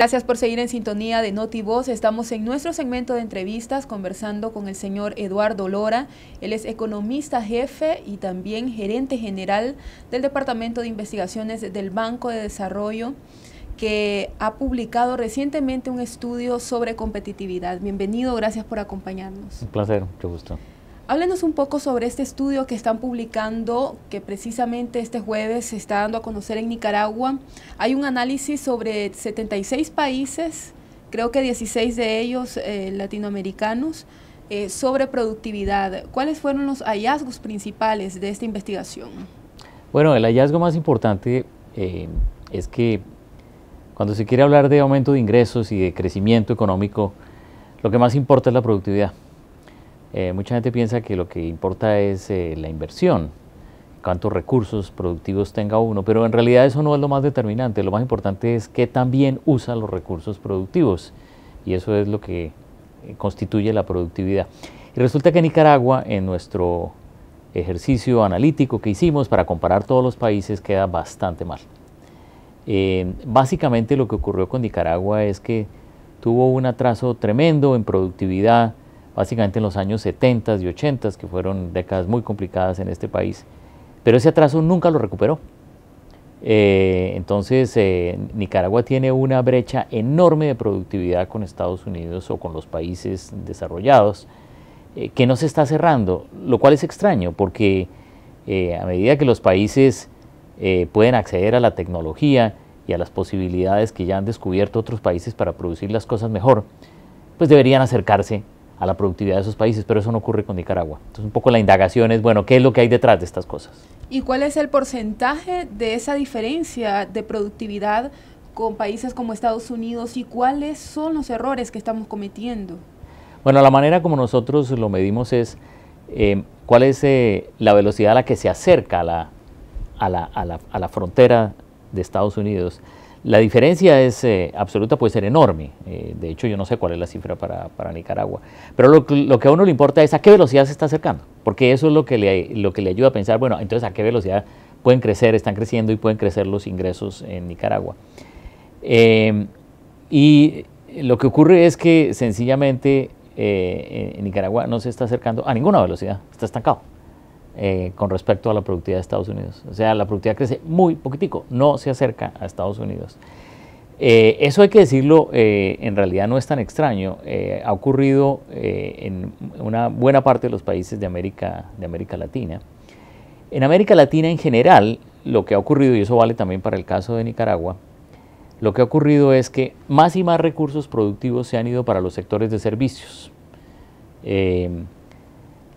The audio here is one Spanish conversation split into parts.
Gracias por seguir en sintonía de NotiVoz. Estamos en nuestro segmento de entrevistas conversando con el señor Eduardo Lora. Él es economista jefe y también gerente general del Departamento de Investigaciones del Banco de Desarrollo que ha publicado recientemente un estudio sobre competitividad. Bienvenido, gracias por acompañarnos. Un placer, mucho gusto. Háblenos un poco sobre este estudio que están publicando, que precisamente este jueves se está dando a conocer en Nicaragua. Hay un análisis sobre 76 países, creo que 16 de ellos eh, latinoamericanos, eh, sobre productividad. ¿Cuáles fueron los hallazgos principales de esta investigación? Bueno, el hallazgo más importante eh, es que cuando se quiere hablar de aumento de ingresos y de crecimiento económico, lo que más importa es la productividad. Eh, mucha gente piensa que lo que importa es eh, la inversión, cuántos recursos productivos tenga uno, pero en realidad eso no es lo más determinante, lo más importante es que también usa los recursos productivos y eso es lo que eh, constituye la productividad. Y resulta que Nicaragua, en nuestro ejercicio analítico que hicimos para comparar todos los países, queda bastante mal. básicamente lo que ocurrió con Nicaragua es que tuvo un atraso tremendo en productividad, básicamente en los años 70 y 80, que fueron décadas muy complicadas en este país, pero ese atraso nunca lo recuperó. Eh, entonces, eh, Nicaragua tiene una brecha enorme de productividad con Estados Unidos o con los países desarrollados eh, que no se está cerrando, lo cual es extraño porque a medida que los países pueden acceder a la tecnología y a las posibilidades que ya han descubierto otros países para producir las cosas mejor, pues deberían acercarse a la productividad de esos países, pero eso no ocurre con Nicaragua. Entonces un poco la indagación es, bueno, ¿qué es lo que hay detrás de estas cosas? ¿Y cuál es el porcentaje de esa diferencia de productividad con países como Estados Unidos y cuáles son los errores que estamos cometiendo? Bueno, la manera como nosotros lo medimos es eh, cuál es eh, la velocidad a la que se acerca a la frontera de Estados Unidos la diferencia es eh, absoluta, puede ser enorme. Eh, de hecho, yo no sé cuál es la cifra para, Nicaragua. Pero lo, que a uno le importa es a qué velocidad se está acercando, porque eso es lo que, le, ayuda a pensar, bueno, entonces a qué velocidad pueden crecer, están creciendo y pueden crecer los ingresos en Nicaragua. Eh, y lo que ocurre es que sencillamente en Nicaragua no se está acercando a ninguna velocidad, está estancado. Eh, con respecto a la productividad de Estados Unidos. O sea, la productividad crece muy poquitico, no se acerca a Estados Unidos. Eh, eso hay que decirlo, eh, en realidad no es tan extraño. ha ocurrido en una buena parte de los países de América, de América Latina. En América Latina en general, lo que ha ocurrido, y eso vale también para el caso de Nicaragua, lo que ha ocurrido es que más y más recursos productivos se han ido para los sectores de servicios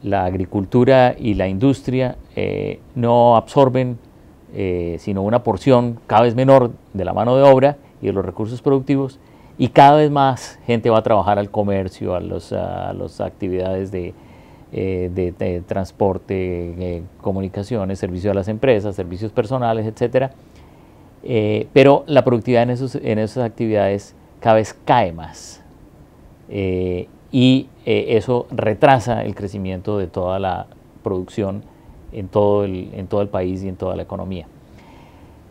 la agricultura y la industria eh, no absorben eh, sino una porción cada vez menor de la mano de obra y de los recursos productivos y cada vez más gente va a trabajar al comercio, a, las actividades de, eh, transporte, comunicaciones, servicio a las empresas, servicios personales, etc. pero la productividad en, en esas actividades cada vez cae más y eh, eso retrasa el crecimiento de toda la producción en todo, el, en todo el país y en toda la economía.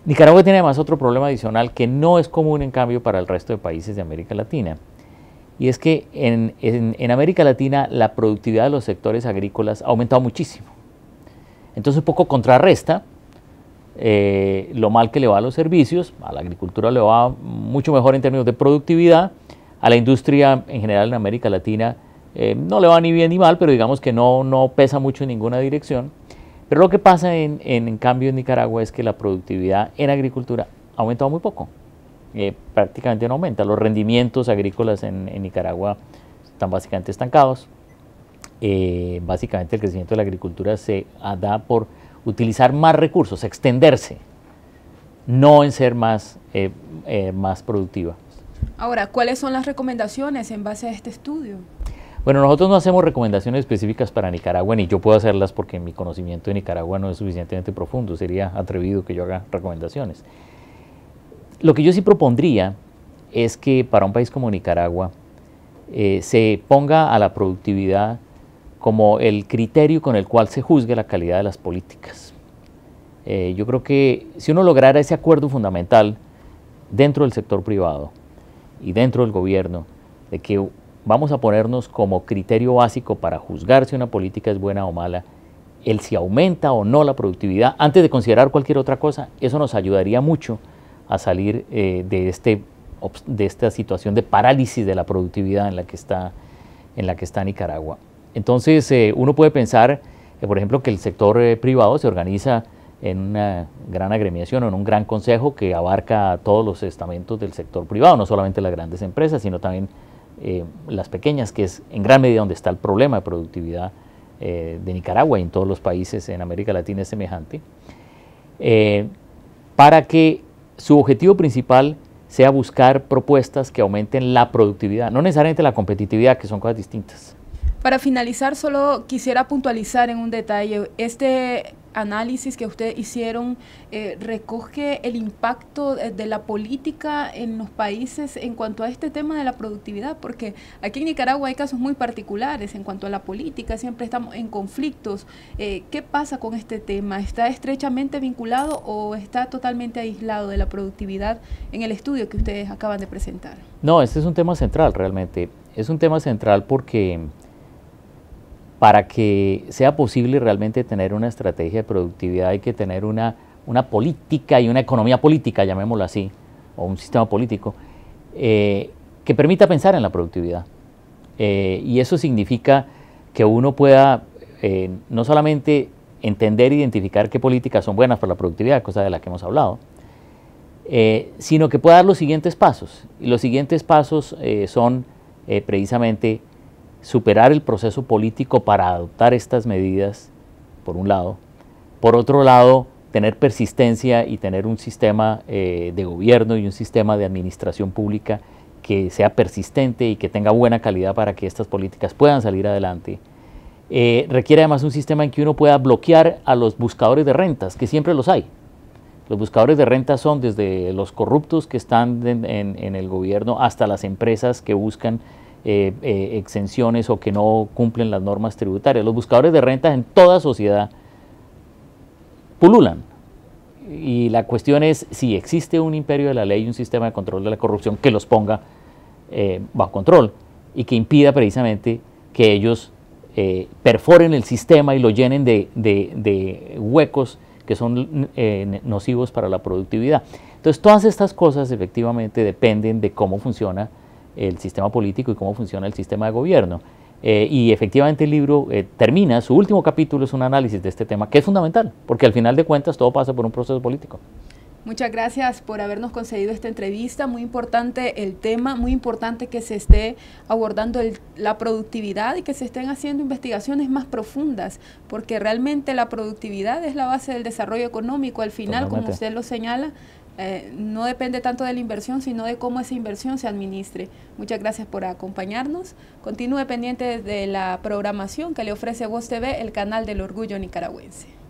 Nicaragua tiene además otro problema adicional que no es común en cambio para el resto de países de América Latina. Y es que en, América Latina la productividad de los sectores agrícolas ha aumentado muchísimo. Entonces poco contrarresta eh, lo mal que le va a los servicios, a la agricultura le va mucho mejor en términos de productividad, a la industria en general en América Latina eh, no le va ni bien ni mal, pero digamos que no, no pesa mucho en ninguna dirección. Pero lo que pasa en, cambio en Nicaragua es que la productividad en agricultura ha aumentado muy poco, eh, prácticamente no aumenta. Los rendimientos agrícolas en, Nicaragua están básicamente estancados. Eh, básicamente el crecimiento de la agricultura se da por utilizar más recursos, extenderse, no en ser más, más productiva. Ahora, ¿cuáles son las recomendaciones en base a este estudio? Bueno, nosotros no hacemos recomendaciones específicas para Nicaragua, ni yo puedo hacerlas porque mi conocimiento de Nicaragua no es suficientemente profundo, sería atrevido que yo haga recomendaciones. Lo que yo sí propondría es que para un país como Nicaragua eh, se ponga a la productividad como el criterio con el cual se juzgue la calidad de las políticas. Eh, yo creo que si uno lograra ese acuerdo fundamental dentro del sector privado, y dentro del gobierno de que vamos a ponernos como criterio básico para juzgar si una política es buena o mala, el si aumenta o no la productividad, antes de considerar cualquier otra cosa, eso nos ayudaría mucho a salir eh, de, este, de esta situación de parálisis de la productividad en la que está, en la que está Nicaragua. Entonces, eh, uno puede pensar, eh, por ejemplo, que el sector privado se organiza en una gran agremiación o en un gran consejo que abarca todos los estamentos del sector privado, no solamente las grandes empresas, sino también eh, las pequeñas, que es en gran medida donde está el problema de productividad eh, de Nicaragua y en todos los países en América Latina es semejante, eh, para que su objetivo principal sea buscar propuestas que aumenten la productividad, no necesariamente la competitividad, que son cosas distintas. Para finalizar, solo quisiera puntualizar en un detalle. Este análisis que ustedes hicieron eh, recoge el impacto de, la política en los países en cuanto a este tema de la productividad, porque aquí en Nicaragua hay casos muy particulares en cuanto a la política, siempre estamos en conflictos. Eh, ¿Qué pasa con este tema? ¿Está estrechamente vinculado o está totalmente aislado de la productividad en el estudio que ustedes acaban de presentar? No, este es un tema central realmente. Es un tema central porque para que sea posible realmente tener una estrategia de productividad hay que tener una, una política y una economía política, llamémoslo así, o un sistema político, eh, que permita pensar en la productividad. Eh, y eso significa que uno pueda eh, no solamente entender e identificar qué políticas son buenas para la productividad, cosa de la que hemos hablado, sino que pueda dar los siguientes pasos. Y los siguientes pasos son precisamente superar el proceso político para adoptar estas medidas, por un lado. Por otro lado, tener persistencia y tener un sistema eh, de gobierno y un sistema de administración pública que sea persistente y que tenga buena calidad para que estas políticas puedan salir adelante. Eh, requiere además un sistema en que uno pueda bloquear a los buscadores de rentas, que siempre los hay. Los buscadores de rentas son desde los corruptos que están en, en el gobierno hasta las empresas que buscan eh, eh, exenciones o que no cumplen las normas tributarias. Los buscadores de rentas en toda sociedad pululan. Y la cuestión es si existe un imperio de la ley y un sistema de control de la corrupción que los ponga eh, bajo control y que impida precisamente que ellos perforen el sistema y lo llenen de, de huecos que son nocivos para la productividad. Entonces todas estas cosas efectivamente dependen de cómo funciona el sistema político y cómo funciona el sistema de gobierno. Eh, y efectivamente el libro eh, termina, su último capítulo es un análisis de este tema, que es fundamental, porque al final de cuentas todo pasa por un proceso político. Muchas gracias por habernos concedido esta entrevista. Muy importante el tema, muy importante que se esté abordando la productividad y que se estén haciendo investigaciones más profundas, porque realmente la productividad es la base del desarrollo económico. Al final, como usted lo señala, eh, no depende tanto de la inversión, sino de cómo esa inversión se administre. Muchas gracias por acompañarnos. Continúe pendiente de la programación que le ofrece Voz TV, el canal del orgullo nicaragüense.